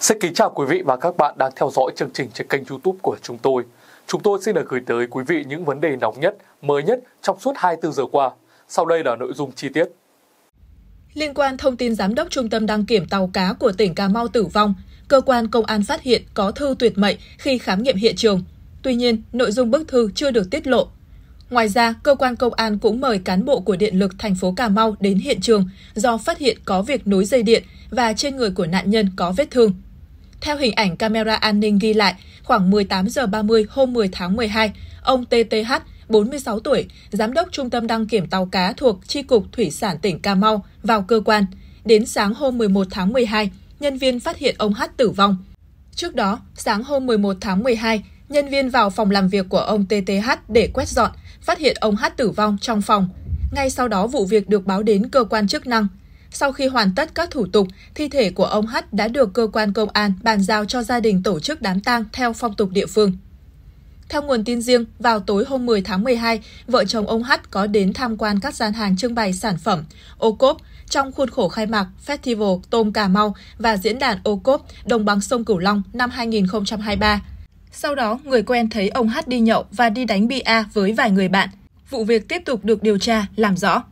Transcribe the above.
Xin kính chào quý vị và các bạn đang theo dõi chương trình trên kênh youtube của chúng tôi. Chúng tôi xin được gửi tới quý vị những vấn đề nóng nhất, mới nhất trong suốt 24 giờ qua. Sau đây là nội dung chi tiết. Liên quan thông tin giám đốc trung tâm đăng kiểm tàu cá của tỉnh Cà Mau tử vong, cơ quan công an phát hiện có thư tuyệt mệnh khi khám nghiệm hiện trường. Tuy nhiên, nội dung bức thư chưa được tiết lộ Ngoài ra, cơ quan công an cũng mời cán bộ của Điện lực thành phố Cà Mau đến hiện trường do phát hiện có việc nối dây điện và trên người của nạn nhân có vết thương. Theo hình ảnh camera an ninh ghi lại, khoảng 18 giờ 30 hôm 10 tháng 12, ông TTH, 46 tuổi, giám đốc trung tâm đăng kiểm tàu cá thuộc tri cục Thủy sản tỉnh Cà Mau vào cơ quan. Đến sáng hôm 11 tháng 12, nhân viên phát hiện ông H tử vong. Trước đó, sáng hôm 11 tháng 12, nhân viên vào phòng làm việc của ông TTH để quét dọn, phát hiện ông H tử vong trong phòng. Ngay sau đó vụ việc được báo đến cơ quan chức năng. Sau khi hoàn tất các thủ tục, thi thể của ông H đã được cơ quan công an bàn giao cho gia đình tổ chức đám tang theo phong tục địa phương. Theo nguồn tin riêng, vào tối hôm 10 tháng 12, vợ chồng ông H có đến tham quan các gian hàng trưng bày sản phẩm ô cốp trong khuôn khổ khai mạc Festival Tôm Cà Mau và Diễn đàn ô cốp Đồng bằng sông Cửu Long năm 2023 sau đó, người quen thấy ông Hát đi nhậu và đi đánh bia với vài người bạn. Vụ việc tiếp tục được điều tra, làm rõ.